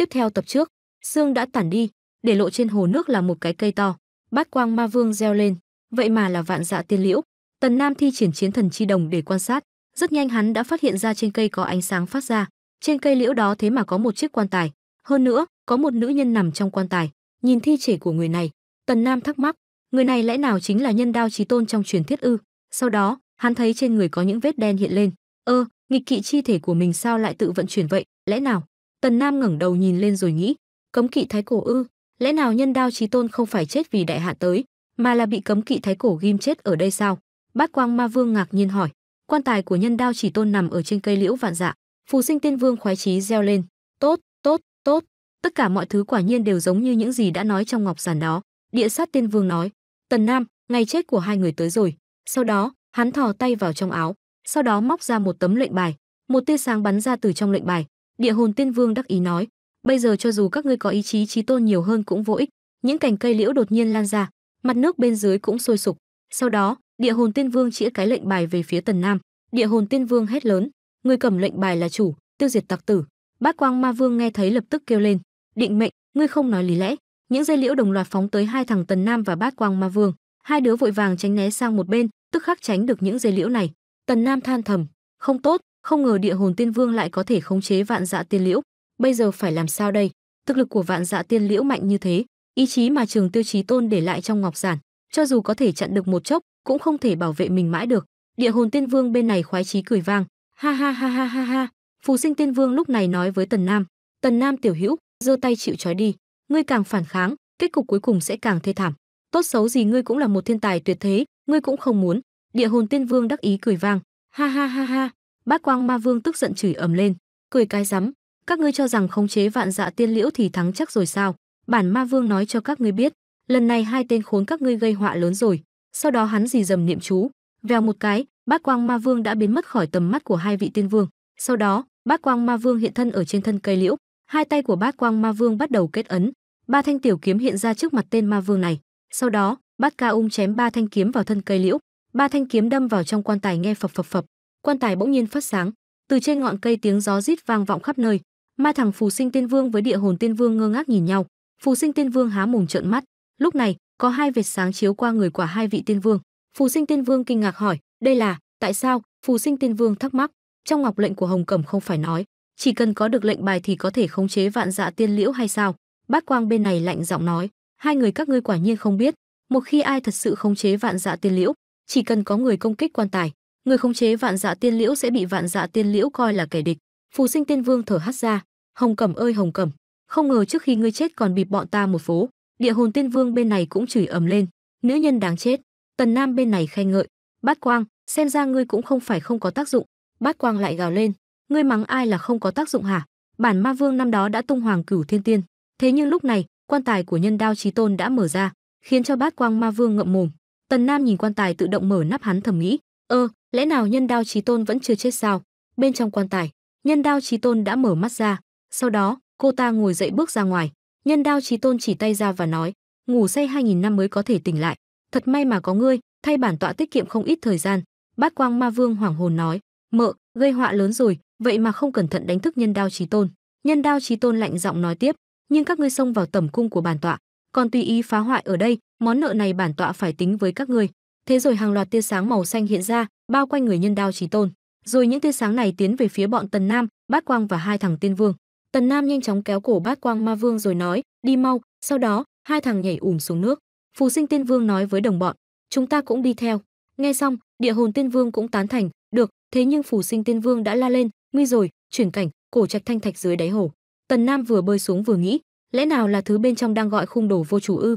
Tiếp theo tập trước, xương đã tản đi, để lộ trên hồ nước là một cái cây to. Bát quang ma vương reo lên, vậy mà là vạn dạ tiên liễu. Tần Nam thi triển chiến thần chi đồng để quan sát, rất nhanh hắn đã phát hiện ra trên cây có ánh sáng phát ra, trên cây liễu đó thế mà có một chiếc quan tài, hơn nữa, có một nữ nhân nằm trong quan tài. Nhìn thi thể của người này, Tần Nam thắc mắc, người này lẽ nào chính là nhân đao chí tôn trong truyền thuyết ư? Sau đó, hắn thấy trên người có những vết đen hiện lên. Ơ, ờ, nghịch kỵ chi thể của mình sao lại tự vận chuyển vậy, lẽ nào? Tần Nam ngẩng đầu nhìn lên rồi nghĩ, cấm kỵ thái cổ ư, lẽ nào nhân đao chí tôn không phải chết vì đại hạn tới, mà là bị cấm kỵ thái cổ ghim chết ở đây sao? Bát Quang Ma Vương ngạc nhiên hỏi, quan tài của nhân đao chỉ tôn nằm ở trên cây liễu vạn dạ, Phù Sinh Tiên Vương khoái chí reo lên, tốt, tốt, tốt, tất cả mọi thứ quả nhiên đều giống như những gì đã nói trong ngọc giản đó. Địa sát Tiên Vương nói, Tần Nam, ngày chết của hai người tới rồi. Sau đó, hắn thò tay vào trong áo, sau đó móc ra một tấm lệnh bài, một tia sáng bắn ra từ trong lệnh bài, Địa hồn tiên vương đắc ý nói, bây giờ cho dù các ngươi có ý chí trí tôn nhiều hơn cũng vô ích, những cành cây liễu đột nhiên lan ra, mặt nước bên dưới cũng sôi sục. Sau đó, địa hồn tiên vương chĩa cái lệnh bài về phía Tần Nam, địa hồn tiên vương hét lớn, người cầm lệnh bài là chủ, tiêu diệt tặc tử. Bát Quang Ma Vương nghe thấy lập tức kêu lên, định mệnh, ngươi không nói lý lẽ. Những dây liễu đồng loạt phóng tới hai thằng Tần Nam và Bát Quang Ma Vương, hai đứa vội vàng tránh né sang một bên, tức khắc tránh được những dây liễu này. Tần Nam than thầm, không tốt, không ngờ địa hồn tiên vương lại có thể khống chế vạn dạ tiên liễu, bây giờ phải làm sao đây? Thực lực của vạn dạ tiên liễu mạnh như thế, ý chí mà trường tiêu chí tôn để lại trong ngọc giản, cho dù có thể chặn được một chốc, cũng không thể bảo vệ mình mãi được. Địa hồn tiên vương bên này khoái chí cười vang, ha ha ha ha ha ha. Phù sinh tiên vương lúc này nói với Tần Nam, "Tần Nam tiểu hữu, giơ tay chịu trói đi, ngươi càng phản kháng, kết cục cuối cùng sẽ càng thê thảm. Tốt xấu gì ngươi cũng là một thiên tài tuyệt thế, ngươi cũng không muốn." Địa hồn tiên vương đắc ý cười vang, ha ha ha ha, Bát Quang Ma Vương tức giận chửi ầm lên, cười cái rắm, các ngươi cho rằng khống chế vạn dạ tiên liễu thì thắng chắc rồi sao? Bản Ma Vương nói cho các ngươi biết, lần này hai tên khốn các ngươi gây họa lớn rồi. Sau đó hắn dì dầm niệm chú, vèo một cái, Bát Quang Ma Vương đã biến mất khỏi tầm mắt của hai vị tiên vương. Sau đó, Bát Quang Ma Vương hiện thân ở trên thân cây liễu, hai tay của Bát Quang Ma Vương bắt đầu kết ấn, ba thanh tiểu kiếm hiện ra trước mặt tên Ma Vương này. Sau đó, Bát Ca Ung chém ba thanh kiếm vào thân cây liễu, ba thanh kiếm đâm vào trong quan tài nghe phập phập phập, quan tài bỗng nhiên phát sáng từ trên ngọn cây tiếng gió rít vang vọng khắp nơi ma thằng phù sinh tiên vương với địa hồn tiên vương ngơ ngác nhìn nhau phù sinh tiên vương há mồm trợn mắt lúc này có hai vệt sáng chiếu qua người quả hai vị tiên vương phù sinh tiên vương kinh ngạc hỏi đây là tại sao phù sinh tiên vương thắc mắc trong ngọc lệnh của hồng cẩm không phải nói chỉ cần có được lệnh bài thì có thể khống chế vạn dạ tiên liễu hay sao bát quang bên này lạnh giọng nói hai người các ngươi quả nhiên không biết một khi ai thật sự khống chế vạn dạ tiên liễu chỉ cần có người công kích quan tài người khống chế vạn dạ tiên liễu sẽ bị vạn dạ tiên liễu coi là kẻ địch phù sinh tiên vương thở hắt ra hồng cẩm ơi hồng cẩm không ngờ trước khi ngươi chết còn bịp bọn ta một phố địa hồn tiên vương bên này cũng chửi ầm lên nữ nhân đáng chết tần nam bên này khen ngợi bát quang xem ra ngươi cũng không phải không có tác dụng bát quang lại gào lên ngươi mắng ai là không có tác dụng hả bản ma vương năm đó đã tung hoàng cửu thiên tiên thế nhưng lúc này quan tài của nhân đao trí tôn đã mở ra khiến cho bát quang ma vương ngậm mồm tần nam nhìn quan tài tự động mở nắp hắn thầm nghĩ ơ ờ, lẽ nào nhân đao chí tôn vẫn chưa chết sao bên trong quan tài nhân đao chí tôn đã mở mắt ra sau đó cô ta ngồi dậy bước ra ngoài nhân đao chí tôn chỉ tay ra và nói ngủ say 2.000 năm mới có thể tỉnh lại thật may mà có ngươi thay bản tọa tiết kiệm không ít thời gian bát quang ma vương hoảng hồn nói mợ gây họa lớn rồi vậy mà không cẩn thận đánh thức nhân đao chí tôn nhân đao chí tôn lạnh giọng nói tiếp nhưng các ngươi xông vào tầm cung của bản tọa còn tùy ý phá hoại ở đây món nợ này bản tọa phải tính với các ngươi thế rồi hàng loạt tia sáng màu xanh hiện ra bao quanh người nhân đao trí tôn rồi những tia sáng này tiến về phía bọn tần nam bát quang và hai thằng tiên vương tần nam nhanh chóng kéo cổ bát quang ma vương rồi nói đi mau sau đó hai thằng nhảy ùm xuống nước phù sinh tiên vương nói với đồng bọn chúng ta cũng đi theo nghe xong địa hồn tiên vương cũng tán thành được thế nhưng phù sinh tiên vương đã la lên nguy rồi chuyển cảnh cổ trạch thanh thạch dưới đáy hồ tần nam vừa bơi xuống vừa nghĩ lẽ nào là thứ bên trong đang gọi khung đồ vô chủ ư